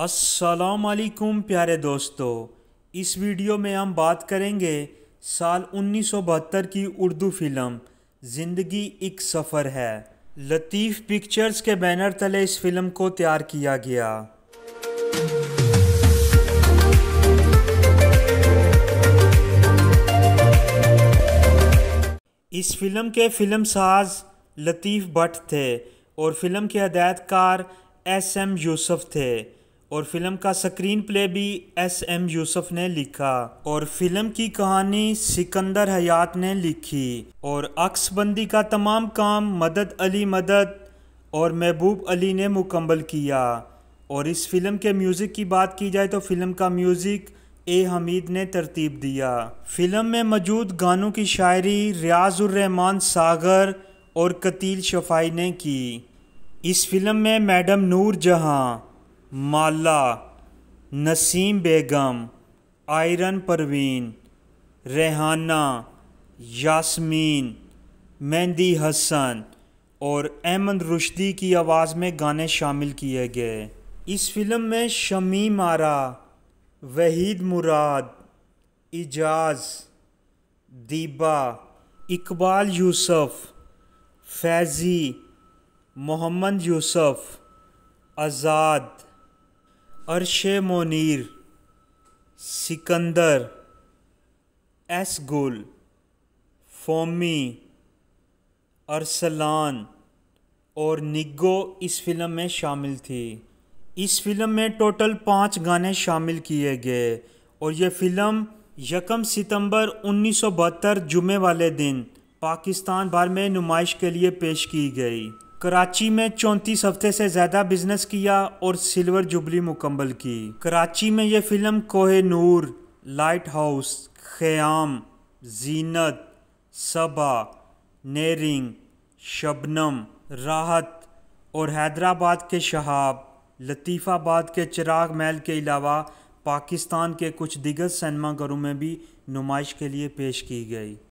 असलकुम प्यारे दोस्तों इस वीडियो में हम बात करेंगे साल बहत्तर की उर्दू फिल्म ज़िंदगी एक सफ़र है लतीफ़ पिक्चर्स के बैनर तले इस फिल्म को तैयार किया गया इस फिल्म के फिल्म साज लतीफ़ भट्ट थे और फिल्म के हदायतकार एस एम यूसुफ थे और फिल्म का स्क्रीन प्ले भी एस एम यूसुफ ने लिखा और फिल्म की कहानी सिकंदर हयात ने लिखी और अक्सबंदी का तमाम काम मदद अली मदद और महबूब अली ने मुकम्मल किया और इस फिल्म के म्यूज़िक की बात की जाए तो फिल्म का म्यूज़िक ए हमीद ने तरतीब दिया फिल्म में मौजूद गानों की शायरी रियाजुलरहमान सागर और कतील शफाई ने की इस फिल्म में मैडम नूर जहां माला नसीम बेगम आयरन परवीन रेहाना यासमीन मेहंदी हसन और अहमद रुश्दी की आवाज़ में गाने शामिल किए गए इस फिल्म में शमी मारा वहीद मुराद इजाज़ दीबा इकबाल यूसुफ फैज़ी मोहम्मद यूसुफ आज़ाद अरश मोनीर सिकंदर एस गुल फोमी अरसलान और निगो इस फिल्म में शामिल थी इस फिल्म में टोटल पाँच गाने शामिल किए गए और यह फिल्म यकम सितंबर बहत्तर जुमे वाले दिन पाकिस्तान भर में नुमाइश के लिए पेश की गई कराची में चौंतीस हफ्ते से ज़्यादा बिजनेस किया और सिल्वर जुबली मुकम्मल की कराची में ये film Kohe Noor lighthouse Khayyam Zeenat Saba नेरिंग शबनम राहत और हैदराबाद के शहाब लतीफ़ाबाद के चिराग महल के अलावा पाकिस्तान के कुछ दिग्गज सिनेमाघरों में भी नुमाइश के लिए पेश की गई